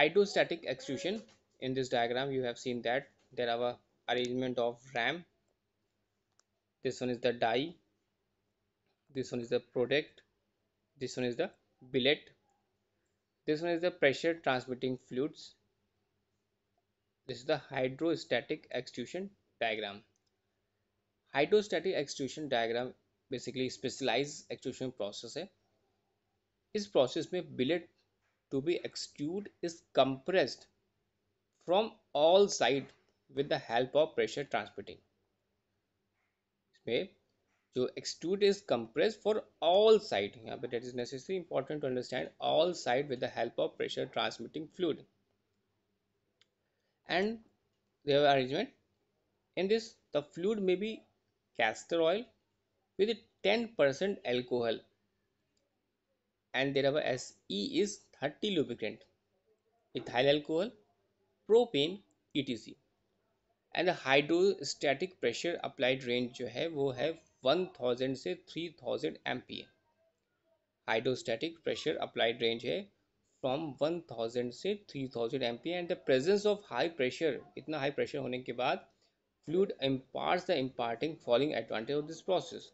hydrostatic extrusion in this diagram you have seen that there are a arrangement of ram this one is the die this one is the product this one is the billet this one is the pressure transmitting fluids this is the hydrostatic extrusion diagram hydrostatic extrusion diagram basically specialized extrusion process is. process में billet to be extruded is compressed from all sides with the help of pressure transmitting So extrude is compressed for all side यहाँ पे that is necessary important to understand all side with the help of pressure transmitting fluid and the arrangement in this the fluid may be castor oil with 10% alcohol and S E is thirty is 30 lubricant, propane E T C and hydrostatic pressure applied range जो है वो है one thousand से three thousand M P A hydrostatic pressure applied range है from one thousand से three thousand M P and the presence of high pressure इतना high pressure होने के बाद fluid impart the imparting following advantage of this process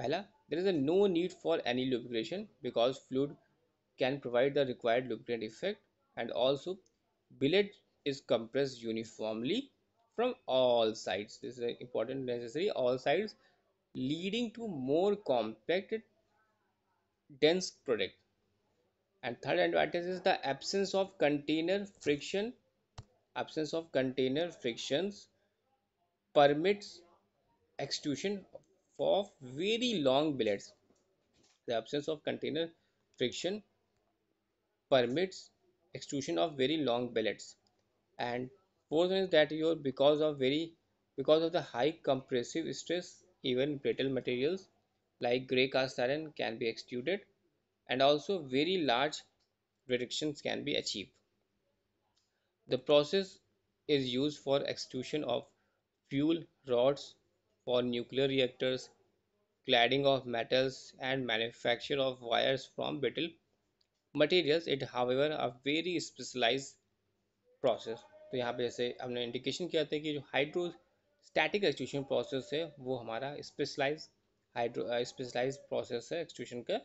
पहला there is no need for any lubrication because fluid can provide the required lubricant effect and also billet is compressed uniformly from all sides this is an important necessary all sides leading to more compacted dense product and third advantage is the absence of container friction absence of container frictions permits extrusion of very long billets. The absence of container friction permits extrusion of very long billets. And fourth is that your because of very because of the high compressive stress, even brittle materials like gray cast iron can be extruded, and also very large reductions can be achieved. The process is used for extrusion of fuel rods for nuclear reactors, cladding of metals and manufacture of wires from brittle materials. It however a very specialized process. तो यहाँ पे जैसे हमने indication किया था कि जो hydrostatic एक्सट्यूशन process है वो हमारा स्पेशलाइज हाइड्रो स्पेशलाइज प्रोसेस है एक्सट्यूशन का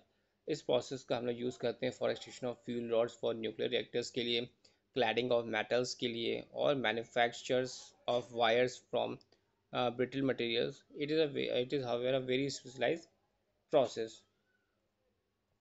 इस प्रोसेस का हम लोग यूज़ करते हैं for extrusion of fuel rods for nuclear reactors के लिए क्लैडिंग ऑफ मेटल्स के लिए और manufactures of wires from Uh, brittle materials it is a it is however a very specialized process